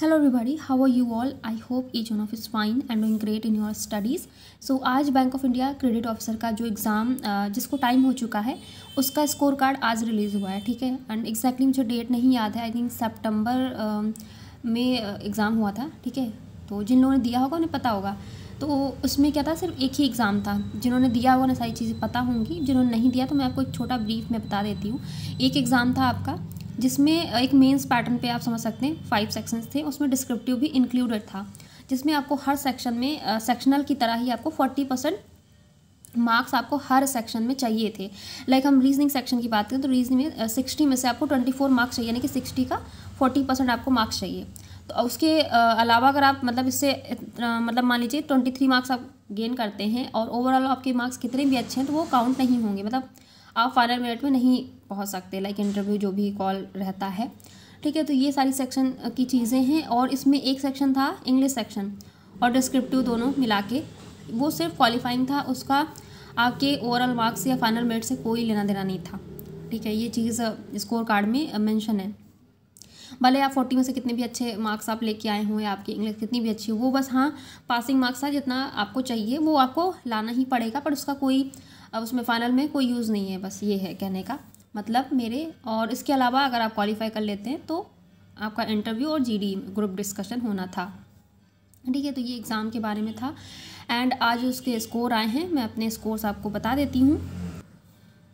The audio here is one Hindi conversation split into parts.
hello everybody how are you all I hope each one of is fine and doing great in your studies so आज bank of India credit officer का जो एग्ज़ाम जिसको टाइम हो चुका है उसका स्कोर कार्ड आज रिलीज़ हुआ है ठीक है एंड एग्जैक्टली मुझे डेट नहीं याद है आई थिंक सेप्टेम्बर में एग्ज़ाम हुआ था ठीक है तो जिन लोगों ने दिया होगा उन्हें पता होगा तो उसमें क्या था सिर्फ एक ही एग्ज़ाम था जिन्होंने दिया होगा ना सारी चीज़ें पता होंगी जिन्होंने नहीं दिया तो मैं आपको एक छोटा ब्रीफ में बता देती हूँ एक एग्ज़ाम था आपका जिसमें एक मेंस पैटर्न पे आप समझ सकते हैं फाइव सेक्शंस थे उसमें डिस्क्रिप्टिव भी इंक्लूडेड था जिसमें आपको हर सेक्शन में सेक्शनल की तरह ही आपको फोर्टी परसेंट मार्क्स आपको हर सेक्शन में चाहिए थे लाइक like हम रीजनिंग सेक्शन की बात करें तो रीजनिंग में सिक्सटी में से आपको ट्वेंटी फोर मार्क्स चाहिए यानी कि सिक्सटी का फोर्टी परसेंट आपको मार्क्स चाहिए तो उसके अलावा अगर आप मतलब इससे मतलब मान लीजिए ट्वेंटी थ्री मार्क्स आप गेन करते हैं और ओवरऑल आपके मार्क्स कितने भी अच्छे हैं तो वो काउंट नहीं होंगे मतलब आप फाइनल मिनट में नहीं पहुंच सकते लाइक इंटरव्यू जो भी कॉल रहता है ठीक है तो ये सारी सेक्शन की चीज़ें हैं और इसमें एक सेक्शन था इंग्लिश सेक्शन और डिस्क्रिप्टिव दोनों मिला के वो सिर्फ क्वालिफाइंग था उसका आपके ओवरऑल मार्क्स या फाइनल मेरिट से कोई लेना देना नहीं था ठीक है ये चीज़ स्कोर कार्ड में मेंशन है भले आप फोर्टी में से कितने भी अच्छे मार्क्स आप लेके आए हों या आपकी इंग्लिश कितनी भी अच्छी हो वो बस हाँ पासिंग मार्क्स था जितना आपको चाहिए वो आपको लाना ही पड़ेगा पर उसका कोई अब उसमें फ़ाइनल में कोई यूज़ नहीं है बस ये है कहने का मतलब मेरे और इसके अलावा अगर आप क्वालिफाई कर लेते हैं तो आपका इंटरव्यू और जीडी ग्रुप डिस्कशन होना था ठीक है तो ये एग्ज़ाम के बारे में था एंड आज उसके स्कोर आए हैं मैं अपने स्कोर्स आपको बता देती हूँ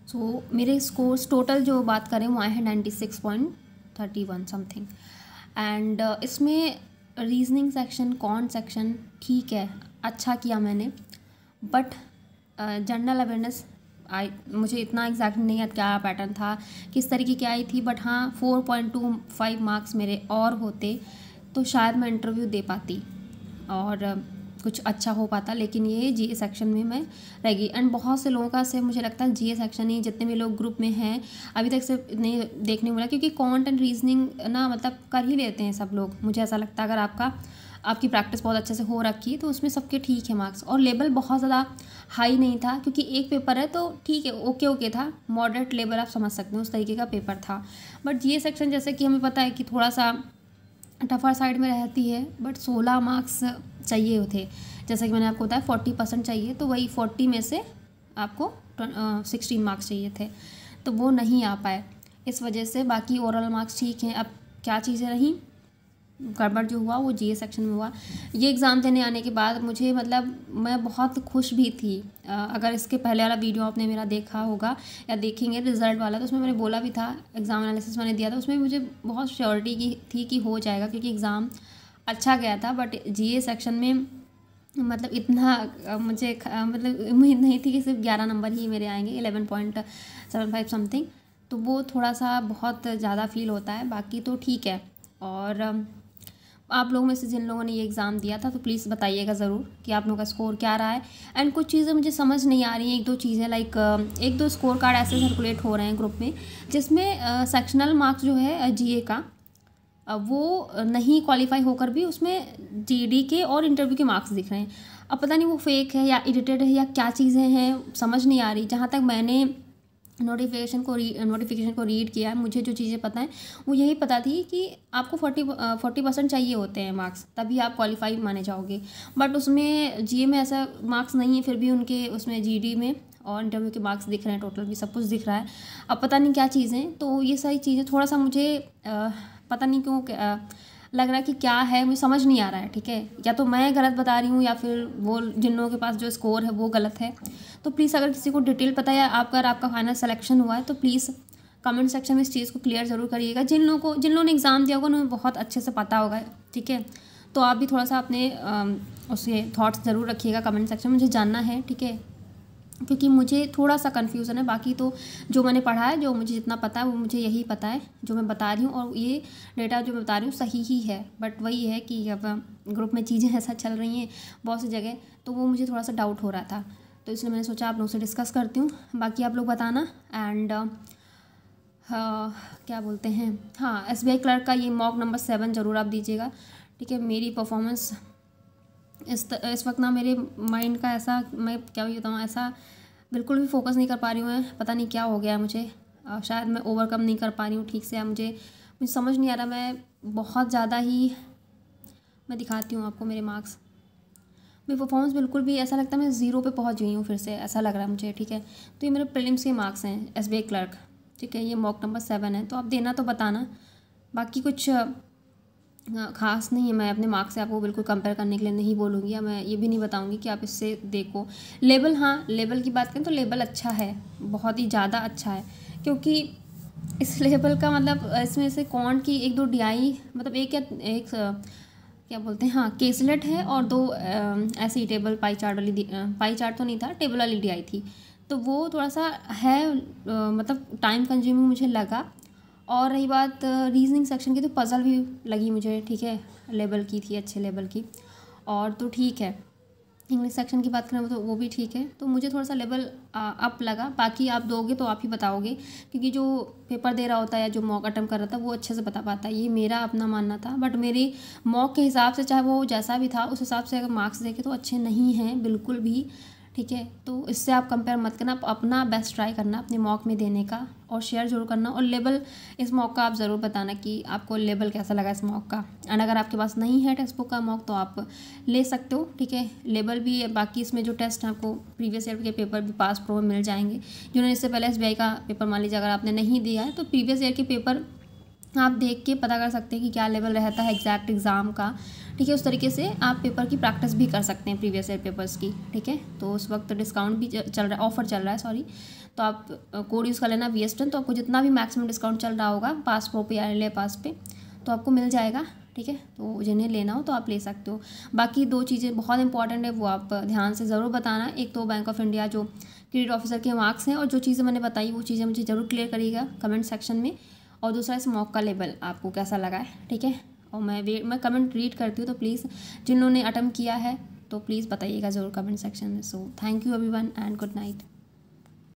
सो so, मेरे स्कोर्स टोटल जो बात करें वो आए हैं ninety six point thirty one something and इसमें रीजनिंग सेक्शन कौन सेक्शन ठीक है अच्छा किया मैंने बट जनरल अवेयरनेस आई मुझे इतना एग्जैक्ट नहीं याद क्या पैटर्न था किस तरीके की आई थी बट हाँ four point two five marks मेरे और होते तो शायद मैं इंटरव्यू दे पाती और कुछ अच्छा हो पाता लेकिन ये जी ए सेक्शन में मैं रह गई एंड बहुत से लोगों का से मुझे लगता है जी सेक्शन ही जितने भी लोग ग्रुप में हैं अभी तक से नहीं देखने को मिला क्योंकि कॉन्ट एंड रीजनिंग ना मतलब कर ही लेते हैं सब लोग मुझे ऐसा लगता है अगर आपका आपकी प्रैक्टिस बहुत अच्छे से हो रखी है तो उसमें सबके ठीक है मार्क्स और लेवल बहुत ज़्यादा हाई नहीं था क्योंकि एक पेपर है तो ठीक है ओके ओके था मॉडरेट लेवल आप समझ सकते हैं उस तरीके का पेपर था बट ये सेक्शन जैसे कि हमें पता है कि थोड़ा सा टफर साइड में रहती है बट सोलह मार्क्स चाहिए थे जैसा कि मैंने आपको बताया फोर्टी परसेंट चाहिए तो वही फोर्टी में से आपको सिक्सटीन मार्क्स चाहिए थे तो वो नहीं आ पाए इस वजह से बाकी ओवरऑल मार्क्स ठीक हैं अब क्या चीज़ें रहीं गड़बड़ जो हुआ वो जी सेक्शन में हुआ ये एग्ज़ाम देने आने के बाद मुझे मतलब मैं बहुत खुश भी थी अगर इसके पहले वाला वीडियो आपने मेरा देखा होगा या देखेंगे रिजल्ट वाला तो उसमें मैंने बोला भी था एग्ज़ाम एनालिसिस मैंने दिया था उसमें मुझे बहुत श्योरिटी की थी कि हो जाएगा क्योंकि एग्ज़ाम अच्छा गया था बट जी सेक्शन में मतलब इतना मुझे मतलब उम्मीद नहीं थी कि सिर्फ ग्यारह नंबर ही मेरे आएंगे eleven point seven five something तो वो थोड़ा सा बहुत ज़्यादा फील होता है बाकी तो ठीक है और आप लोगों में से जिन लोगों ने ये एग्ज़ाम दिया था तो प्लीज़ बताइएगा ज़रूर कि आप लोगों का स्कोर क्या रहा है एंड कुछ चीज़ें मुझे समझ नहीं आ रही हैं एक दो चीज़ें लाइक एक दो स्कोर कार्ड ऐसे सर्कुलेट हो रहे हैं ग्रुप में जिसमें सेक्शनल मार्क्स जो है जी का वो नहीं क्वालिफाई होकर भी उसमें जी के और इंटरव्यू के मार्क्स दिख रहे हैं अब पता नहीं वो फेक है या एडिटेड है या क्या चीज़ें हैं समझ नहीं आ रही जहाँ तक मैंने नोटिफिकेशन को नोटिफिकेशन को रीड किया है मुझे जो चीज़ें पता हैं वो यही पता थी कि आपको फोर्टी फोर्टी परसेंट चाहिए होते हैं मार्क्स तभी आप क्वालिफाई माने जाओगे बट उसमें जी में ऐसा मार्क्स नहीं है फिर भी उनके उसमें जी में और इंटरव्यू के मार्क्स दिख रहे हैं टोटल भी सब कुछ दिख रहा है अब पता नहीं क्या चीज़ें तो ये सारी चीज़ें थोड़ा सा मुझे आ, पता नहीं क्यों आ, लग रहा है कि क्या है मुझे समझ नहीं आ रहा है ठीक है या तो मैं गलत बता रही हूँ या फिर वो जिन लोगों के पास जो स्कोर है वो गलत है तो प्लीज़ अगर किसी को डिटेल पता है आपका अगर आपका फाइनल सिलेक्शन हुआ है तो प्लीज़ कमेंट सेक्शन में इस चीज़ को क्लियर ज़रूर करिएगा जिन लोगों को जिन लोगों ने एग्ज़ाम दिया होगा उन्हें बहुत अच्छे से पता होगा ठीक है तो आप भी थोड़ा सा अपने उसके थाट्स ज़रूर रखिएगा कमेंट सेक्शन में मुझे जानना है ठीक है क्योंकि मुझे थोड़ा सा कन्फ्यूज़न है बाकी तो जो मैंने पढ़ा है जो मुझे जितना पता है वो मुझे यही पता है जो मैं बता रही हूँ और ये डेटा जो मैं बता रही हूँ सही ही है बट वही है कि अब ग्रुप में चीज़ें ऐसा चल रही हैं बहुत सी जगह तो वो मुझे थोड़ा सा डाउट हो रहा था तो इसलिए मैंने सोचा आप लोगों से डिस्कस करती हूँ बाकी आप लोग बताना एंड uh, हाँ, क्या बोलते हैं हाँ एस बी क्लर्क का ये मॉक नंबर सेवन ज़रूर आप दीजिएगा ठीक है मेरी परफॉर्मेंस इस त, इस वक्त ना मेरे माइंड का ऐसा मैं क्या भी बताऊँ ऐसा बिल्कुल भी फोकस नहीं कर पा रही हूँ मैं पता नहीं क्या हो गया मुझे आ, शायद मैं ओवरकम नहीं कर पा रही हूँ ठीक से या मुझे मुझे समझ नहीं आ रहा मैं बहुत ज़्यादा ही मैं दिखाती हूँ आपको मेरे मार्क्स मेरी परफॉर्मेंस बिल्कुल भी ऐसा लगता है मैं ज़ीरो पे पहुंच गई हूँ फिर से ऐसा लग रहा है मुझे ठीक है तो ये मेरे प्रिलिम्स के मार्क्स हैं एस बी क्लर्क ठीक है ये मॉक नंबर सेवन है तो आप देना तो बताना बाकी कुछ ख़ास नहीं है मैं अपने मार्क्स से आपको बिल्कुल कंपेयर करने के लिए नहीं बोलूँगी मैं ये भी नहीं बताऊँगी कि आप इससे देखो लेबल हाँ लेबल की बात करें तो लेबल अच्छा है बहुत ही ज़्यादा अच्छा है क्योंकि इस लेबल का मतलब इसमें से कौन की एक दो डी मतलब एक या एक क्या बोलते हैं हाँ केसलेट है और दो ऐसे ही टेबल पाई चार्ट वाली पाई चार्ट तो नहीं था टेबल वाली डी आई थी तो वो थोड़ा सा है आ, मतलब टाइम कंज्यूमिंग मुझे लगा और रही बात रीजनिंग सेक्शन की तो पज़ल भी लगी मुझे ठीक है लेबल की थी अच्छे लेबल की और तो ठीक है इंग्लिश सेक्शन की बात करें तो वो भी ठीक है तो मुझे थोड़ा सा लेवल अप लगा बाकी आप दोगे तो आप ही बताओगे क्योंकि जो पेपर दे रहा होता है या जो मॉक अटम्प कर रहा था वो अच्छे से बता पाता है ये मेरा अपना मानना था बट मेरे मॉक के हिसाब से चाहे वो जैसा भी था उस हिसाब से अगर मार्क्स देखे तो अच्छे नहीं हैं बिल्कुल भी ठीक है तो इससे आप कंपेयर मत करना आप अपना बेस्ट ट्राई करना अपने मॉक में देने का और शेयर जरूर करना और लेबल इस मॉक का आप ज़रूर बताना कि आपको लेबल कैसा लगा इस मॉक का एंड अगर आपके पास नहीं है टेक्स्ट बुक का मॉक तो आप ले सकते हो ठीक है लेबल भी है बाकी इसमें जो टेस्ट हैं आपको प्रीवियस ईयर के पेपर भी पास प्रो मिल जाएंगे जिन्होंने इससे पहले एस का पेपर मान लीजिए अगर आपने नहीं दिया है तो प्रीवियस ईयर के पेपर आप देख के पता कर सकते हैं कि क्या लेवल रहता है एग्जैक्ट एग्ज़ाम का ठीक है उस तरीके से आप पेपर की प्रैक्टिस भी कर सकते हैं प्रीवियस ईयर पेपर्स की ठीक है तो उस वक्त डिस्काउंट भी चल रहा है ऑफर चल रहा है सॉरी तो आप कोड यूज़ कर लेना वी तो आपको जितना भी मैक्सिमम डिस्काउंट चल रहा होगा पास प्रो पे एल पास पे तो आपको मिल जाएगा ठीक है तो जिन्हें लेना हो तो आप ले सकते हो बाकी दो चीज़ें बहुत इंपॉर्टेंट है वो आप ध्यान से ज़रूर बताना एक तो बैंक ऑफ इंडिया जो क्रेडिट ऑफिसर के मार्क्स हैं और जो चीज़ें मैंने बताई वो चीज़ें मुझे ज़रूर क्लियर करिएगा कमेंट सेक्शन में और दूसरा इस मॉक का लेवल आपको कैसा लगा है ठीक है और मैं वे मैं कमेंट रीड करती हूँ तो प्लीज़ जिन्होंने अटम्प किया है तो प्लीज़ बताइएगा ज़रूर कमेंट सेक्शन में सो थैंक यू अभी एंड गुड नाइट